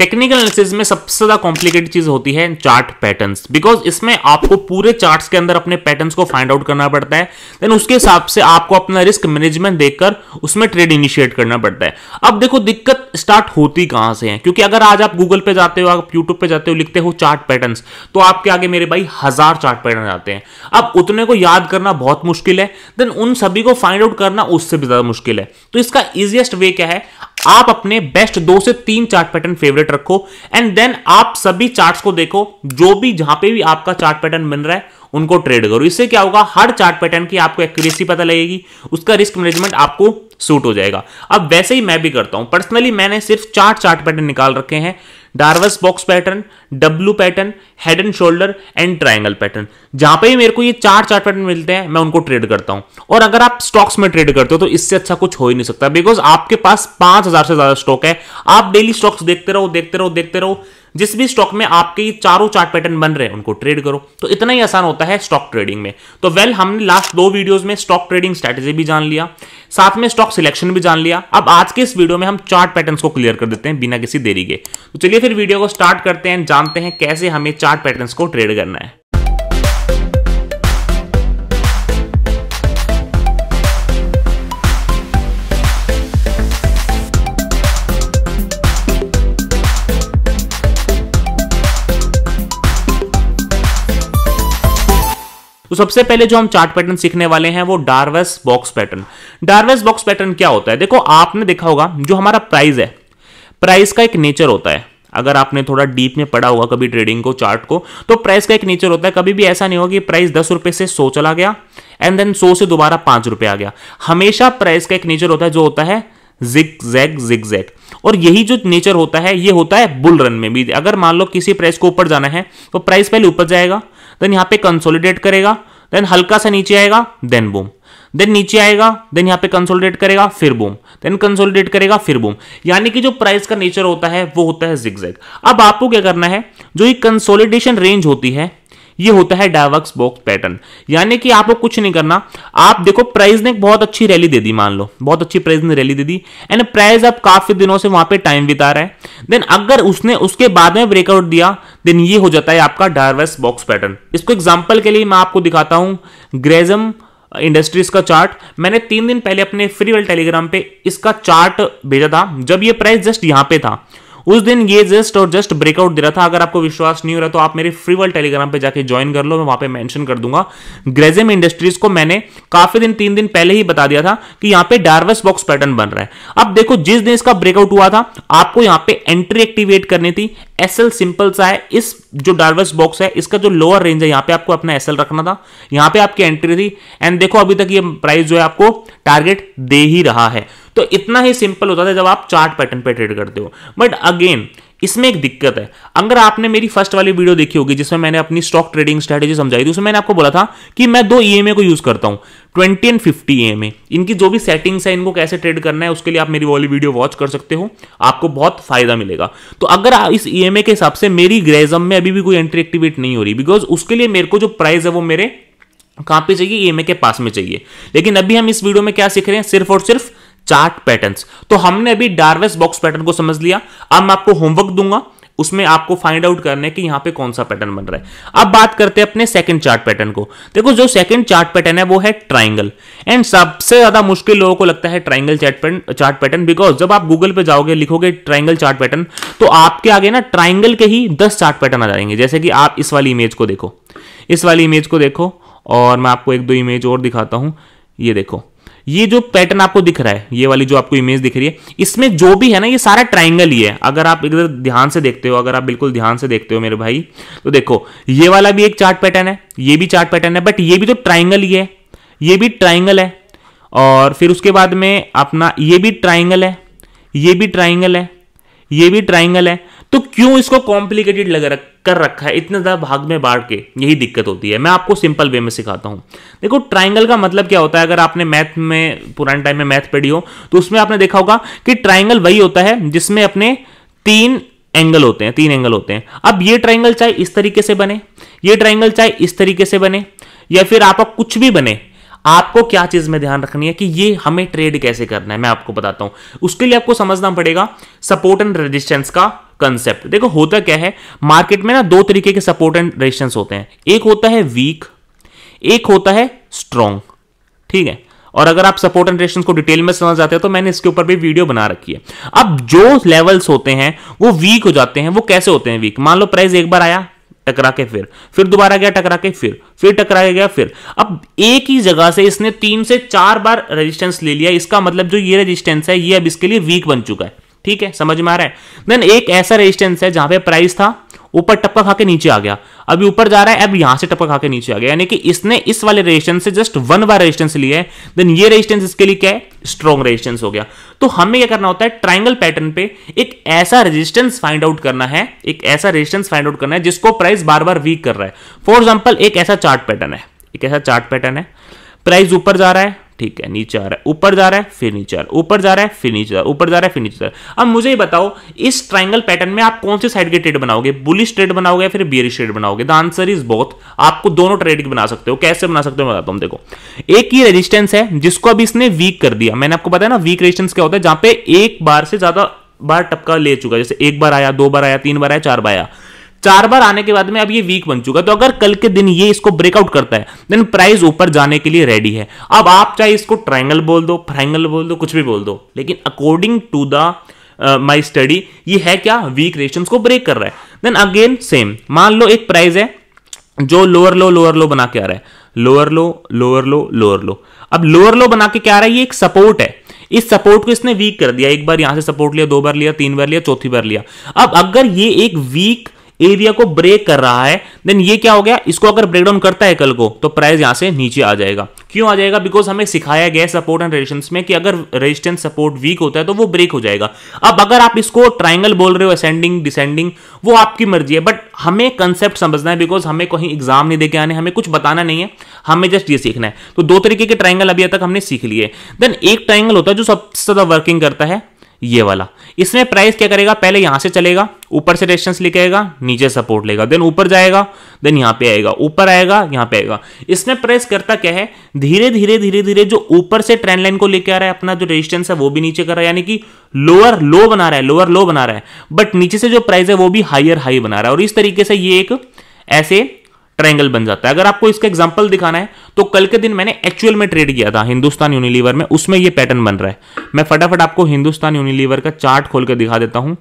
Technical analysis में सबसे ज्यादा कॉम्प्लिकेटेड चीज होती है चार्ट पैटर्न्स बिकॉज इसमें आपको पूरे चार्ट्स के अंदर अपने पैटर्न्स को फाइंड आउट करना पड़ता है देन उसके हिसाब से आपको अपना रिस्क मैनेजमेंट देखकर उसमें ट्रेड इनिशिएट करना पड़ता है अब देखो दिक्कत स्टार्ट होती कहां से है क्योंकि अगर आज आप गूगल पे जाते हो आप यूट्यूब पे जाते हो लिखते हो चार्ट पैटर्न तो आपके आगे मेरे भाई हजार चार्ट पैटर्न आते हैं अब उतने को याद करना बहुत मुश्किल है देन उन सभी को फाइंड आउट करना उससे भी ज्यादा मुश्किल है तो इसका ईजिएस्ट वे क्या है आप अपने बेस्ट दो से तीन चार्ट पैटर्न फेवरेट पैरामीटर रखो एंड देन आप सभी चार्ट्स को देखो जो भी जहां पे भी आपका चार्ट पैटर्न बन रहा है उनको ट्रेड करो इससे क्या होगा हर चार्ट पैटर्न की आपको एक्यूरेसी पता लगेगी उसका रिस्क मैनेजमेंट आपको सूट हो जाएगा अब वैसे ही मैं भी करता हूं पर्सनली मैंने सिर्फ चार चार्ट पैटर्न निकाल रखे हैं Darvas box pattern W pattern head and shoulder and triangle pattern जहां पे मेरे को ये चार चार पैटर्न मिलते हैं मैं उनको ट्रेड करता हूं और अगर आप स्टॉक्स में ट्रेड करते हो तो इससे अच्छा कुछ हो ही नहीं सकता बिकॉज आपके पास पांच हजार से ज्यादा स्टॉक है आप डेली स्टॉक्स देखते रहो देखते रहो देखते रहो जिस भी स्टॉक में आपके चारों चार्ट पैटर्न बन रहे हैं उनको ट्रेड करो तो इतना ही आसान होता है स्टॉक ट्रेडिंग में तो वेल हमने लास्ट दो वीडियोस में स्टॉक ट्रेडिंग स्ट्रेटेजी भी जान लिया साथ में स्टॉक सिलेक्शन भी जान लिया अब आज के इस वीडियो में हम चार्ट पैटर्न को क्लियर कर देते हैं बिना किसी देरी के तो चलिए फिर वीडियो को स्टार्ट करते हैं जानते हैं कैसे हमें चार्ट पैटर्न को ट्रेड करना है तो सबसे पहले जो हम चार्ट पैटर्न सीखने वाले हैं वो Darvas box pattern Darvas box pattern क्या होता है देखो आपने देखा होगा जो हमारा प्राइस है प्राइस का एक नेचर होता है अगर आपने थोड़ा डीप में पढ़ा होगा कभी ट्रेडिंग को चार्ट को तो प्राइस का एक नेचर होता है कभी भी ऐसा नहीं होगा कि प्राइस दस रुपए से सौ चला गया एंड देन सौ से दोबारा पांच रुपए आ गया हमेशा प्राइस का एक नेचर होता है जो होता है जिग जैग जिग जैग और यही जो नेचर होता है ये होता है बुल रन में भी अगर मान लो किसी प्राइस को ऊपर जाना है तो प्राइस पहले ऊपर जाएगा देन यहां पे कंसोलिडेट करेगा देन हल्का सा नीचे आएगा देन बूम देन नीचे आएगा देन यहां पे कंसोलिडेट करेगा फिर बूम देन कंसोलिडेट करेगा फिर बूम यानी कि जो प्राइस का नेचर होता है वो होता है जिगजैग अब आपको क्या करना है जो ये कंसोलिडेशन रेंज होती है ये होता है डायवर्स बॉक्स पैटर्न यानी कि आपको कुछ नहीं करना आप देखो प्राइस ने बहुत अच्छी रैली दे दी मान लो बहुत अच्छी प्राइस ने रैली दे दी एंड प्राइस अब काफी दिनों से वहां पे टाइम बिता रहा है देन अगर उसने उसके बाद में ब्रेकआउट दिया देन ये हो जाता है आपका डायवर्स बॉक्स पैटर्न इसको एग्जाम्पल के लिए मैं आपको दिखाता हूं ग्रेजम इंडस्ट्रीज का चार्ट मैंने तीन दिन पहले अपने फ्री वेल टेलीग्राम पे इसका चार्ट भेजा था जब ये प्राइस जस्ट यहां पे था उस दिन ये जस्ट और जस्ट ब्रेकआउट दे रहा था अगर आपको विश्वास नहीं हो रहा तो आप मेरे फ्री वर्ल्ड टेलीग्राम पे जाके ज्वाइन कर लो मैं वहां पे मेंशन कर दूंगा ग्रेजेम इंडस्ट्रीज को मैंने काफी दिन तीन दिन पहले ही बता दिया था कि यहां पे डार्वस बॉक्स पैटर्न बन रहा है अब देखो जिस दिन इसका ब्रेकआउट हुआ था आपको यहां पर एंट्री एक्टिवेट करनी थी एस एल सिंपल सा है इस जो डार्वस बॉक्स है इसका जो लोअर रेंज है यहां पे आपको अपना एस एल रखना था यहां पे आपकी एंट्री थी एंड देखो अभी तक ये प्राइस जो है आपको टारगेट दे ही रहा है तो इतना ही सिंपल होता था जब आप चार्ट पैटर्न पे ट्रेड करते हो बट अगेन इसमें एक दिक्कत है अगर आपने मेरी फर्स्ट वाली वीडियो देखी होगी जिसमें मैंने अपनी स्टॉक ट्रेडिंग स्ट्रेटेजी समझाई थी उसमें मैंने आपको बोला था कि मैं दो ई को यूज करता हूं ट्वेंटी एंड फिफ्टी ई इनकी जो भी सेटिंग्स है इनको कैसे ट्रेड करना है उसके लिए आप मेरी वाली वीडियो वॉच कर सकते हो आपको बहुत फायदा मिलेगा तो अगर इस ई के हिसाब से मेरी ग्रेजम में अभी भी कोई एंट्री एक्टिवेट नहीं हो रही बिकॉज उसके लिए मेरे को जो प्राइस है वो मेरे कहां पे चाहिए ई के पास में चाहिए लेकिन अभी हम इस वीडियो में क्या सीख रहे हैं सिर्फ और सिर्फ चार्ट पैटर्न्स तो हमने अभी डार्वेस बॉक्स पैटर्न को समझ लिया अब मैं आपको होमवर्क दूंगा उसमें आपको फाइंड आउट करने कि यहां पे कौन सा पैटर्न बन रहा है अब बात करते हैं अपने सेकंड चार्ट पैटर्न को देखो जो सेकंड चार्ट पैटर्न है वो है ट्राइंगल एंड सबसे ज्यादा मुश्किल लोगों को लगता है ट्राइंगल चार्ट पैटर्न बिकॉज जब आप गूगल पे जाओगे लिखोगे ट्राइंगल चार्ट पैटर्न तो आपके आगे ना ट्राइंगल के ही दस चार्ट पैटर्न आ जाएंगे जैसे कि आप इस वाली इमेज को देखो इस वाली इमेज को देखो और मैं आपको एक दो इमेज और दिखाता हूं ये देखो ये जो पैटर्न आपको दिख रहा है ये वाली जो आपको इमेज दिख रही है इसमें जो भी है ना ये सारा ट्राइंगल ही है अगर आप इधर ध्यान से देखते हो अगर आप बिल्कुल ध्यान से देखते हो मेरे भाई तो देखो ये वाला भी एक चार्ट पैटर्न है ये भी चार्ट पैटर्न है बट ये भी तो ट्राइंगल ही है ये भी ट्राइंगल है और फिर उसके बाद में अपना ये भी ट्राइंगल है ये भी ट्राइंगल है ये भी ट्राइंगल है तो क्यों इसको कॉम्प्लिकेटेड लग रख कर रखा है इतने ज़्यादा भाग में बांट के यही दिक्कत होती है मैं आपको सिंपल वे में सिखाता हूं देखो ट्राइंगल का मतलब क्या होता है अगर आपने मैथ में पुराने टाइम में मैथ पढ़ी हो तो उसमें आपने देखा होगा कि ट्राइंगल वही होता है जिसमें अपने तीन एंगल होते हैं तीन एंगल होते हैं अब ये ट्राइंगल चाहे इस तरीके से बने ये ट्राइंगल चाहे इस तरीके से बने या फिर आपका कुछ भी बने आपको क्या चीज में ध्यान रखनी है कि ये हमें ट्रेड कैसे करना है मैं आपको बताता हूं उसके लिए आपको समझना पड़ेगा सपोर्ट एंड रेजिस्टेंस का कंसेप्ट देखो होता क्या है मार्केट में ना दो तरीके के सपोर्ट एंड रेजिस्टेंस होते हैं एक होता है वीक एक होता है स्ट्रॉन्ग ठीक है और अगर आप सपोर्ट एंड रेजिस्टेंस को डिटेल में समझ जाते हैं तो मैंने इसके ऊपर भी वीडियो बना रखी है अब जो लेवल्स होते हैं वो वीक हो जाते हैं वो कैसे होते हैं वीक मान लो प्राइस एक बार आया टकरा के फिर फिर दोबारा गया टकरा के फिर फिर टकराया गया फिर अब एक ही जगह से इसने तीन से चार बार रेजिस्टेंस ले लिया इसका मतलब जो ये रेजिस्टेंस है ये अब इसके लिए वीक बन चुका है ठीक है समझ में आ रहा है देन एक ऐसा रेजिस्टेंस है जहां पे प्राइस था ऊपर टपका खा के नीचे आ गया अभी ऊपर जा रहा है अब यहां से टपका खा के नीचे आ गया यानी कि इसने इस वाले रेजिस्टेंस से जस्ट वन बार रेजिस्टेंस लिया है देन ये रेजिस्टेंस इसके लिए क्या है स्ट्रॉन्ग रेजिस्टेंस हो गया तो हमें क्या करना होता है ट्राइंगल पैटर्न पे एक ऐसा रेजिस्टेंस फाइंड आउट करना है एक ऐसा रेजिस्टेंस फाइंड आउट करना है जिसको प्राइस बार बार वीक कर रहा है फॉर एग्जाम्पल एक ऐसा चार्ट पैटर्न है एक ऐसा चार्ट पैटर्न है प्राइस ऊपर जा रहा है ठीक है नीचे आ रहा है ऊपर जा रहा है फिर नीचे आ रहा है ऊपर जा रहा है फिर नीचे ऊपर जा रहा है फिर नीचे अब मुझे बताओ इस ट्राइंगल पैटर्न में आप कौन से साइड के ट्रेड बनाओगे बुलिश ट्रेड बनाओगे फिर बियरिश ट्रेड बनाओगे द आंसर इज बोथ आपको दोनों ट्रेड बना सकते हो कैसे बना सकते हो बताता हूँ देखो एक ही रेजिस्टेंस है जिसको अभी इसने वीक कर दिया मैंने आपको बताया ना वीक रेजिस्टेंस क्या होता है जहां पे एक बार से ज्यादा बार टपका ले चुका जैसे एक बार आया दो बार आया तीन बार आया चार बार आया चार बार आने के बाद में अब ये वीक बन चुका तो अगर कल के दिन ये इसको ब्रेकआउट करता है देन प्राइस ऊपर जाने के लिए रेडी है अब आप चाहे इसको ट्राइंगल बोल दो फ्राइंगल बोल दो कुछ भी बोल दो लेकिन according to the my study ये है क्या वीक रेशन को ब्रेक कर रहा है देन अगेन सेम मान लो एक प्राइस है जो लोअर लो लोअर लो बना के आ रहा है lower low lower low lower low अब लोअर लो बना के क्या आ रहा है ये एक सपोर्ट है इस सपोर्ट को इसने वीक कर दिया एक बार यहां से सपोर्ट लिया दो बार लिया तीन बार लिया चौथी बार लिया अब अगर ये एक वीक एरिया को ब्रेक कर रहा है देन ये क्या हो गया इसको अगर ब्रेक डाउन करता है कल को तो प्राइस यहां से नीचे आ जाएगा क्यों आ जाएगा बिकॉज हमें सिखाया गया सपोर्ट एंड रेजिस्टेंस में कि अगर रेजिस्टेंस सपोर्ट वीक होता है तो वो ब्रेक हो जाएगा अब अगर आप इसको ट्राइंगल बोल रहे हो असेंडिंग डिसेंडिंग वो आपकी मर्जी है बट हमें कंसेप्ट समझना है बिकॉज हमें कहीं एग्जाम नहीं देके आने हमें कुछ बताना नहीं है हमें जस्ट ये सीखना है तो दो तरीके के ट्राइंगल अभी तक हमने सीख लिए देन एक ट्राइंगल होता है जो सबसे ज्यादा वर्किंग करता है ये वाला इसमें प्राइस क्या करेगा पहले यहां से चलेगा ऊपर से रेजिस्टेंस लिखेगा आएगा नीचे सपोर्ट लेगा देन ऊपर जाएगा देन यहां पे आएगा ऊपर आएगा यहां पे आएगा इसमें प्राइस करता क्या है धीरे धीरे धीरे धीरे जो ऊपर से ट्रेंड लाइन को लेकर आ रहा है अपना जो रेजिस्टेंस है वो भी नीचे कर रहा है यानी कि लोअर लो बना रहा है लोअर लो बना रहा है बट नीचे से जो प्राइस है वो भी हायर हाई बना रहा है और इस तरीके से ये एक ऐसे ट्रायंगल बन जाता है अगर आपको इसका एग्जाम्पल दिखाना है तो कल के दिन मैंने एक्चुअल में ट्रेड किया था हिंदुस्तान यूनिलीवर में उसमें ये पैटर्न बन रहा है मैं फटाफट आपको हिंदुस्तान यूनिलीवर का चार्ट खोल दिखा देता हूं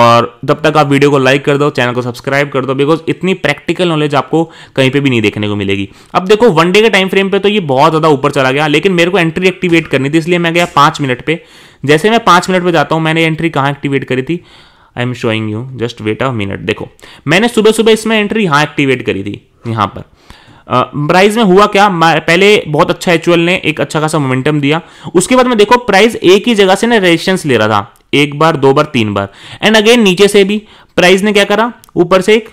और तब तक आप वीडियो को लाइक कर दो चैनल को सब्सक्राइब कर दो बिकॉज इतनी प्रैक्टिकल नॉलेज आपको कहीं पे भी नहीं देखने को मिलेगी अब देखो वन डे के टाइम फ्रेम पे तो ये बहुत ज़्यादा ऊपर चला गया लेकिन मेरे को एंट्री एक्टिवेट करनी थी इसलिए मैं गया पांच मिनट पे जैसे मैं पांच मिनट पे जाता हूं मैंने एंट्री कहाँ एक्टिवेट करी थी I am showing you just wait a minute देखो मैंने सुबह सुबह इसमें एंट्री यहाँ एक्टिवेट करी थी यहाँ पर प्राइस में हुआ क्या पहले बहुत अच्छा एच ने एक अच्छा खासा मोमेंटम दिया उसके बाद में देखो प्राइस एक ही जगह से ना रेजिस्टेंस ले रहा था एक बार दो बार तीन बार एंड अगेन नीचे से भी प्राइस ने क्या करा ऊपर से एक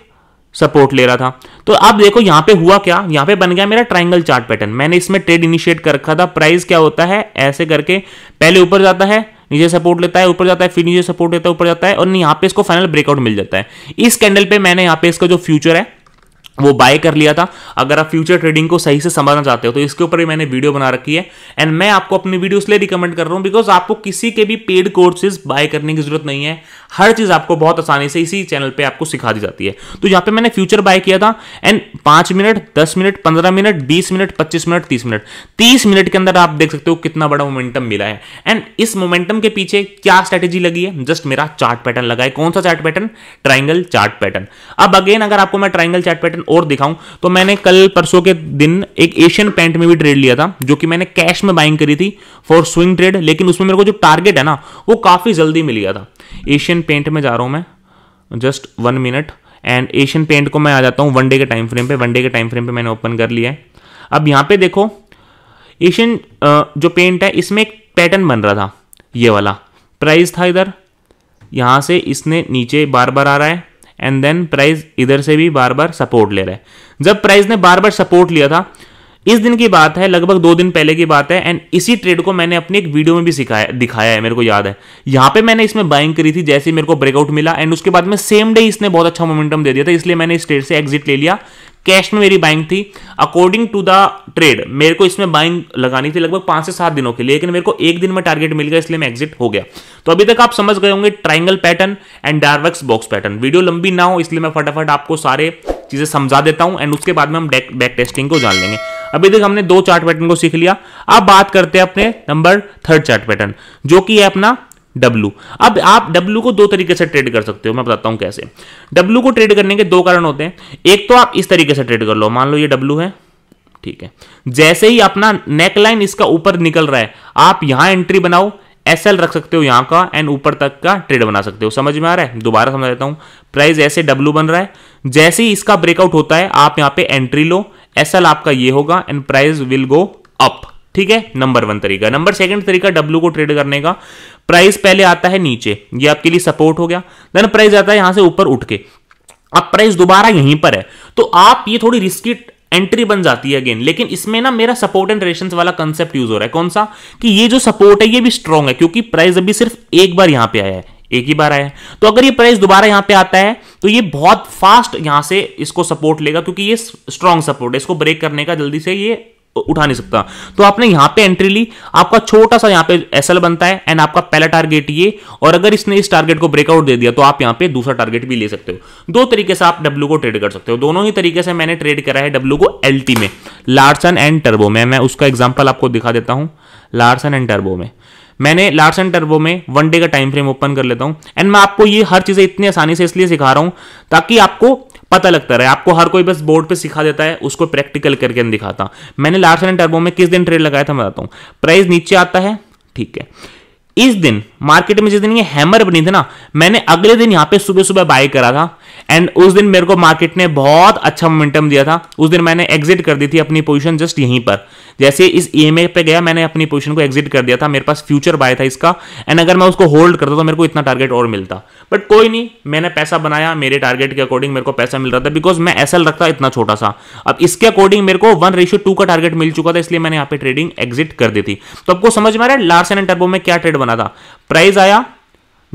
सपोर्ट ले रहा था तो आप देखो यहां पे हुआ क्या यहां पे बन गया मेरा ट्राइंगल चार्ट पैटर्न मैंने इसमें ट्रेड इनिशिएट कर रखा था प्राइस क्या होता है ऐसे करके पहले ऊपर जाता है नीचे सपोर्ट लेता है ऊपर जाता है फिर नीचे सपोर्ट लेता है ऊपर जाता है और यहां पे इसको फाइनल ब्रेकआउट मिल जाता है इस कैंडल पे मैंने यहाँ पे इसका जो फ्यूचर है वो बाय कर लिया था अगर आप फ्यूचर ट्रेडिंग को सही से समझना चाहते हो तो इसके ऊपर भी मैंने वीडियो बना रखी है एंड मैं आपको अपनी वीडियो इसलिए रिकमेंड कर रहा हूँ बिकॉज आपको किसी के भी पेड कोर्सेज बाय करने की जरूरत नहीं है हर चीज़ आपको बहुत आसानी से इसी चैनल पे आपको सिखा दी जाती है तो यहां पे मैंने फ्यूचर बाय किया था एंड पांच मिनट दस मिनट पंद्रह मिनट बीस मिनट पच्चीस मिनट तीस मिनट तीस मिनट के अंदर आप देख सकते हो कितना बड़ा मोमेंटम मिला है एंड इस मोमेंटम के पीछे क्या स्ट्रैटेजी लगी है जस्ट मेरा चार्ट पैटर्न लगा है कौन सा chart pattern triangle chart pattern अब अगेन अगर आपको मैं ट्राइंगल चार्ट पैटर्न और दिखाऊं तो मैंने कल परसों के दिन एक एशियन पेंट में भी ट्रेड लिया था जो कि मैंने कैश में बाइंग करी थी फॉर स्विंग ट्रेड लेकिन उसमें मेरे को जो टारगेट है ना वो काफी जल्दी मिल गया था एशियन पेंट में जा रहा हूँ मैं just one minute and Asian paint को मैं आ जाता हूँ वन डे के टाइम फ्रेम पे वन डे के टाइम फ्रेम पे मैंने ओपन कर लिया है अब यहाँ पे देखो एशियन जो पेंट है इसमें एक पैटर्न बन रहा था ये वाला प्राइस था इधर यहाँ से इसने नीचे बार बार आ रहा है एंड देन प्राइस इधर से भी बार बार सपोर्ट ले रहा है जब प्राइस ने बार बार सपोर्ट लिया था इस दिन की बात है लगभग दो दिन पहले की बात है एंड इसी ट्रेड को मैंने अपनी एक वीडियो में भी सिखाया दिखाया है मेरे को याद है यहां पे मैंने इसमें बाइंग करी थी जैसे मेरे को ब्रेकआउट मिला एंड उसके बाद में सेम डे इसने बहुत अच्छा मोमेंटम दे दिया था इसलिए मैंने इस ट्रेड से एग्जिट ले लिया कैश में मेरी बाइंग थी अकॉर्डिंग टू द ट्रेड मेरे को इसमें बाइंग लगानी थी लगभग पांच से सात दिनों के लिए लेकिन मेरे को एक दिन में टारगेट मिल गया इसलिए मैं एग्जिट हो गया तो अभी तक आप समझ गए होंगे triangle pattern and Darvas box pattern video लंबी ना हो इसलिए मैं फटाफट आपको सारे चीजें समझा देता हूं एंड उसके बाद में हम बैक टेस्टिंग को जान लेंगे अभी तक हमने दो चार्ट पैटर्न को सीख लिया अब बात करते हैं अपने नंबर थर्ड चार्ट पैटर्न जो कि है अपना W. अब आप W को दो तरीके से ट्रेड कर सकते हो मैं बताता हूं कैसे W को ट्रेड करने के दो कारण होते हैं एक तो आप इस तरीके से ट्रेड कर लो मान लो ये डब्लू है ठीक है जैसे ही अपना नेक लाइन इसका ऊपर निकल रहा है आप यहां एंट्री बनाओ एस एल रख सकते हो यहां का एंड ऊपर तक का ट्रेड बना सकते हो समझ में आ रहा है दोबारा समझ देता हूं प्राइस ऐसे डब्ल्यू बन रहा है जैसे ही इसका ब्रेकआउट होता है आप यहां पे एंट्री लो एस एल आपका ये होगा and price will go up ठीक है नंबर वन तरीका नंबर सेकंड तरीका डब्ल्यू को ट्रेड करने का प्राइस पहले आता है नीचे ये आपके लिए सपोर्ट हो गया देन प्राइस आता है यहां से ऊपर उठ के अब प्राइस दोबारा यहीं पर है तो आप ये थोड़ी रिस्की एंट्री बन जाती है अगेन लेकिन इसमें ना मेरा सपोर्ट एंड रेशन वाला कंसेप्ट यूज हो रहा है कौन सा कि ये जो सपोर्ट है ये भी स्ट्रांग है क्योंकि प्राइस अभी सिर्फ एक बार यहां पे आया है एक ही बार आया तो अगर ये प्राइस दोबारा यहां पे आता है तो ये बहुत फास्ट यहां से इसको सपोर्ट लेगा क्योंकि ये स्ट्रांग सपोर्ट है इसको ब्रेक करने का जल्दी से ये उठा नहीं सकता तो आपने यहां पे एंट्री ली आपका छोटा सा यहां पे एसएल बनता है एंड आपका पहला टारगेट ये और अगर इसने इस टारगेट को ब्रेकआउट दे दिया तो आप यहां पे दूसरा टारगेट भी ले सकते हो दो तरीके से आप डब्ल्यू को ट्रेड कर सकते हो दोनों ही तरीके से मैंने ट्रेड करा है डब्ल्यू को एल में लार्सन एंड टर्बो में मैं उसका एग्जाम्पल आपको दिखा देता हूं लार्सन एंड टर्बो में मैंने लार्स एंड टर्बो में वन डे का टाइम फ्रेम ओपन कर लेता हूं एंड मैं आपको ये हर चीज़ें इतनी आसानी से इसलिए सिखा रहा हूं ताकि आपको पता लगता रहे आपको हर कोई बस बोर्ड पे सिखा देता है उसको प्रैक्टिकल करके दिखाता मैंने लार्सन एंड टर्बो में किस दिन ट्रेड लगाया था मैं बताता हूं प्राइस नीचे आता है ठीक है इस दिन मार्केट में जिस दिन ये हैमर बनी थी ना मैंने अगले दिन यहां पे सुबह सुबह बाय करा था एंड उस दिन मेरे को मार्केट ने बहुत अच्छा मोमेंटम दिया था उस दिन मैंने एग्जिट कर दी थी अपनी पोजीशन जस्ट यहीं पर जैसे इस ई e एम पे गया मैंने अपनी पोजीशन को एग्जिट कर दिया था मेरे पास फ्यूचर बाय था इसका एंड अगर मैं उसको होल्ड करता तो मेरे को इतना टारगेट और मिलता बट कोई नहीं मैंने पैसा बनाया मेरे टारगेट के अकॉर्डिंग मेरे को पैसा मिल रहा था बिकॉज मैं एस रखता इतना छोटा सा अब इसके अकॉर्डिंग मेरे को वन रेशियो टू का टारगेट मिल चुका था इसलिए मैंने यहाँ पे ट्रेडिंग एग्जिट कर दी थी तो आपको समझ में आ रहा है लार्स एंड टर्बो में क्या ट्रेड बना था प्राइस आया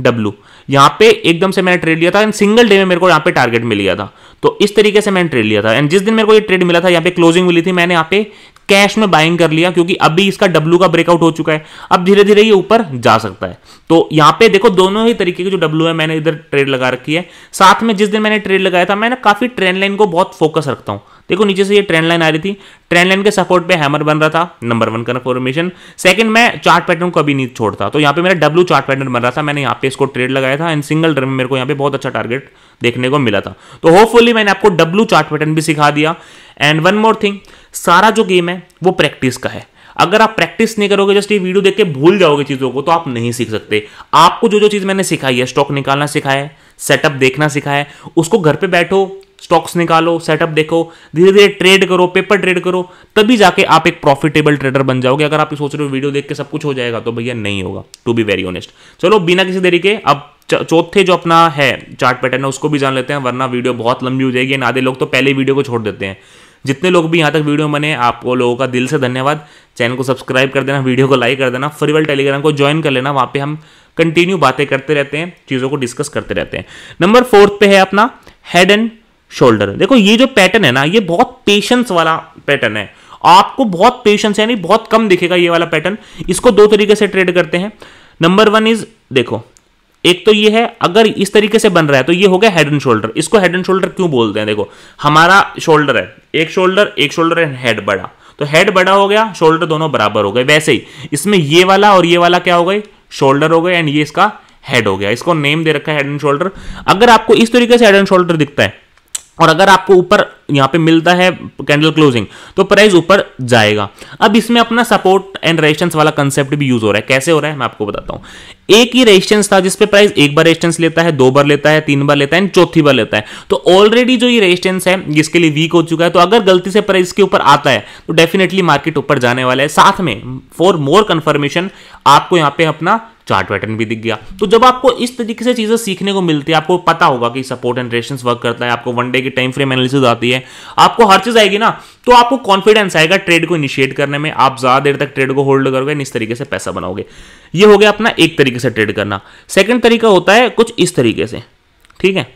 डब्लू यहाँ पे एकदम से मैंने ट्रेड लिया था एंड सिंगल डे में मेरे को यहाँ पे टारगेट मिल गया था तो इस तरीके से मैंने ट्रेड लिया था एंड जिस दिन मेरे को ये ट्रेड मिला था यहां पे क्लोजिंग मिली थी मैंने यहाँ पे कैश में बाइंग कर लिया क्योंकि अभी इसका डब्लू का ब्रेकआउट हो चुका है अब धीरे धीरे ये ऊपर जा सकता है तो यहां पे देखो दोनों ही तरीके की जो डब्लू है मैंने इधर ट्रेड लगा रखी है साथ में जिस दिन मैंने ट्रेड लगाया था मैंने काफी ट्रेंड लाइन को बहुत फोकस रखता हूं देखो नीचे से ये ट्रेंड लाइन आ रही थी ट्रेंड लाइन के सपोर्ट पे हैमर बन रहा था नंबर वन कन्फर्मेशन सेकंड मैं चार्ट पैटर्न कभी नहीं छोड़ता तो यहाँ पे मेरा डब्लू चार्ट पैटर्न बन रहा था मैंने यहाँ पे इसको ट्रेड लगाया था एंड सिंगल ड्रम मेरे को यहाँ पे बहुत अच्छा टारगेट देखने को मिला था तो होपफुली मैंने आपको डब्ल्यू चार्ट पैटर्न भी सिखा दिया एंड वन मोर थिंग सारा जो गेम है वो प्रैक्टिस का है अगर आप प्रैक्टिस नहीं करोगे जस्ट ये वीडियो देख के भूल जाओगे चीज़ों को तो आप नहीं सीख सकते आपको जो जो चीज़ मैंने सिखाई है स्टॉक निकालना सिखाया है सेटअप देखना सिखाया है उसको घर पे बैठो स्टॉक्स निकालो सेटअप देखो धीरे धीरे ट्रेड करो पेपर ट्रेड करो तभी जाके आप एक प्रॉफिटेबल ट्रेडर बन जाओगे अगर आप सोच रहे हो वीडियो देख के सब कुछ हो जाएगा तो भैया नहीं होगा टू बी वेरी ऑनेस्ट चलो बिना किसी तरीके अब चौथे जो अपना है चार्ट पैटर्न है उसको भी जान लेते हैं वरना वीडियो बहुत लंबी हो जाएगी आधे लोग तो पहले वीडियो को छोड़ देते हैं जितने लोग भी यहाँ तक वीडियो बने आपको लोगों का दिल से धन्यवाद चैनल को सब्सक्राइब कर देना वीडियो को लाइक कर देना फ्रीवेल टेलीग्राम को ज्वाइन कर लेना वहाँ पे हम कंटिन्यू बातें करते रहते हैं चीज़ों को डिस्कस करते रहते हैं नंबर फोर्थ पे है अपना हेड एंड शोल्डर देखो ये जो पैटर्न है ना ये बहुत पेशेंस वाला पैटर्न है आपको बहुत पेशेंस यानी बहुत कम दिखेगा ये वाला पैटर्न इसको दो तरीके से ट्रेड करते हैं नंबर वन इज देखो एक तो ये है अगर इस तरीके से बन रहा है तो ये हो गया हेड एंड शोल्डर इसको हेड एंड शोल्डर क्यों बोलते हैं देखो हमारा शोल्डर है एक शोल्डर एक शोल्डर एंड हेड बड़ा तो हेड बड़ा हो गया शोल्डर दोनों बराबर हो गए वैसे ही इसमें ये वाला और ये वाला क्या हो गए शोल्डर हो गए एंड ये इसका हेड हो गया इसको नेम दे रखा है हेड एंड शोल्डर अगर आपको इस तरीके से हेड एंड शोल्डर दिखता है और अगर आपको ऊपर यहाँ पे मिलता है कैंडल क्लोजिंग तो प्राइस ऊपर जाएगा अब इसमें अपना सपोर्ट एंड रेजिस्टेंस वाला कंसेप्ट भी यूज हो रहा है कैसे हो रहा है मैं आपको बताता हूँ एक ही रेजिस्टेंस था जिसपे प्राइस एक बार रेजिस्टेंस लेता है दो बार लेता है तीन बार लेता है चौथी बार लेता है तो ऑलरेडी जो ये रेजिस्टेंस है जिसके लिए वीक हो चुका है तो अगर गलती से प्राइस के ऊपर आता है तो डेफिनेटली मार्केट ऊपर जाने वाला है साथ में फॉर मोर कंफर्मेशन आपको यहाँ पे अपना चार्ट पैटर्न भी दिख गया तो जब आपको इस तरीके से चीज़ें सीखने को मिलती है आपको पता होगा कि सपोर्ट एंड रेशन वर्क करता है आपको वन डे की टाइम फ्रेम एनालिसिस आती है आपको हर चीज़ आएगी ना तो आपको कॉन्फिडेंस आएगा ट्रेड को इनिशिएट करने में आप ज़्यादा देर तक ट्रेड को होल्ड करोगे इस तरीके से पैसा बनाओगे ये हो गया अपना एक तरीके से ट्रेड करना सेकेंड तरीका होता है कुछ इस तरीके से ठीक है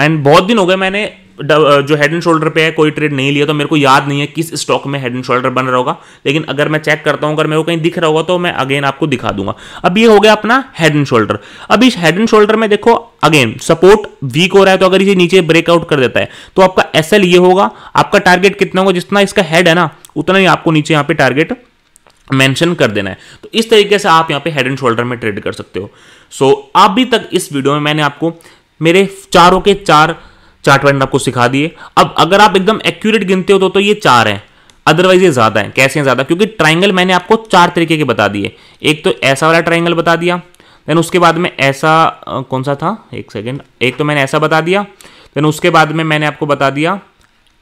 एंड बहुत दिन हो गए मैंने जो हेड एंड शोल्डर पे है कोई ट्रेड नहीं लिया तो मेरे को याद नहीं है किस स्टॉक में हेड एंड शोल्डर बन रहा होगा लेकिन अगर मैं चेक करता हूं अगर मेरे को कहीं दिख रहा होगा तो मैं अगेन आपको दिखा दूंगा अब ये हो गया अपना हेड एंड शोल्डर अब इस हेड एंड शोल्डर में देखो अगेन सपोर्ट वीक हो रहा है तो अगर इसे नीचे ब्रेकआउट कर देता है तो आपका एस ये होगा आपका टारगेट कितना होगा जितना इसका हेड है ना उतना ही आपको नीचे यहाँ पे टारगेट मेंशन कर देना है तो इस तरीके से आप यहाँ पे हेड एंड शोल्डर में ट्रेड कर सकते हो सो so, अभी तक इस वीडियो में मैंने आपको मेरे चारों के चार चार ट्रेंड आपको सिखा दिए अब अगर आप एकदम एक्यूरेट गिनते हो तो, तो ये चार हैं अदरवाइज ये ज़्यादा है कैसे हैं ज़्यादा क्योंकि ट्राइंगल मैंने आपको चार तरीके के बता दिए एक तो ऐसा वाला ट्राइंगल बता दिया देन उसके बाद में ऐसा कौन सा था एक सेकेंड एक तो मैंने ऐसा बता दिया देन उसके बाद में मैंने आपको बता दिया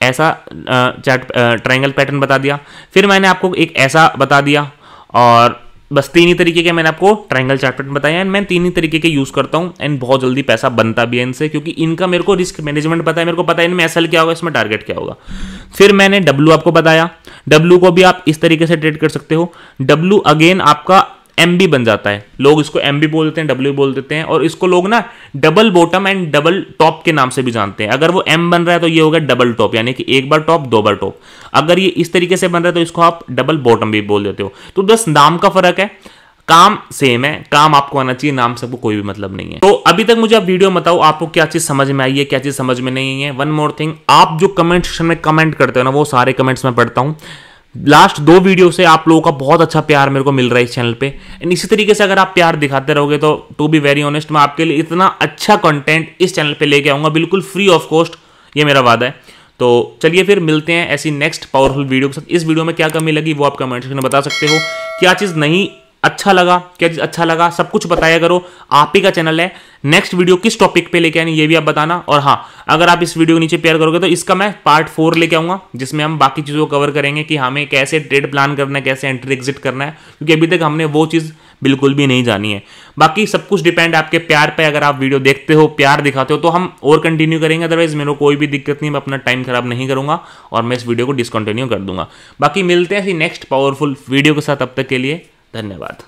ऐसा चार्ट ट्राइंगल पैटर्न बता दिया फिर मैंने आपको एक ऐसा बता दिया और बस तीन ही तरीके के मैंने आपको ट्रायंगल चार्ट बताया एंड मैं तीन ही तरीके के यूज़ करता हूँ एंड बहुत जल्दी पैसा बनता भी है इनसे क्योंकि इनका मेरे को रिस्क मैनेजमेंट पता है मेरे को पता है इनमें एसएल क्या होगा इसमें टारगेट क्या होगा फिर मैंने डब्लू आपको बताया डब्लू को भी आप इस तरीके से ट्रेड कर सकते हो डब्लू अगेन आपका एम बन जाता है लोग इसको एम बोल देते हैं डब्ल्यू बोल देते हैं और इसको लोग ना double bottom and double top के नाम से भी जानते हैं अगर वो एम बन रहा है तो ये होगा डबल टॉप यानी कि एक बार टॉप दो बार टॉप अगर ये इस तरीके से बन रहा है तो इसको आप डबल बॉटम भी बोल देते हो तो बस नाम का फर्क है काम सेम है काम आपको आना चाहिए नाम सबको कोई भी मतलब नहीं है तो अभी तक मुझे आप वीडियो बताओ आपको क्या चीज समझ में आई है क्या चीज समझ में नहीं है वन मोर थिंग आप जो कमेंट सेक्शन में कमेंट करते हो ना वो सारे कमेंट्स में पढ़ता हूँ लास्ट दो वीडियो से आप लोगों का बहुत अच्छा प्यार मेरे को मिल रहा है इस चैनल पे एंड इसी तरीके से अगर आप प्यार दिखाते रहोगे तो टू बी वेरी ऑनेस्ट मैं आपके लिए इतना अच्छा कंटेंट इस चैनल पे लेके आऊंगा बिल्कुल फ्री ऑफ कॉस्ट ये मेरा वादा है तो चलिए फिर मिलते हैं ऐसी नेक्स्ट पावरफुल वीडियो के साथ इस वीडियो में क्या कमी लगी वो आप कमेंट सेक्शन में बता सकते हो क्या चीज़ नहीं अच्छा लगा क्या अच्छा लगा सब कुछ बताया करो आप ही का चैनल है नेक्स्ट वीडियो किस टॉपिक पे लेके आनी ये भी आप बताना और हाँ अगर आप इस वीडियो के नीचे प्यार करोगे तो इसका मैं पार्ट फोर लेके आऊंगा जिसमें हम बाकी चीज़ों को कवर करेंगे कि हमें कैसे ट्रेड प्लान करना है कैसे एंट्री एग्जिट करना है क्योंकि अभी तक हमने वो चीज़ बिल्कुल भी नहीं जानी है बाकी सब कुछ डिपेंड आपके प्यार पर अगर आप वीडियो देखते हो प्यार दिखाते हो तो हम और कंटिन्यू करेंगे अदरवाइज मेरे कोई भी दिक्कत नहीं मैं अपना टाइम खराब नहीं करूंगा और मैं इस वीडियो को डिसकंटिन्यू कर दूंगा बाकी मिलते हैं नेक्स्ट पावरफुल वीडियो के साथ अब तक के लिए धन्यवाद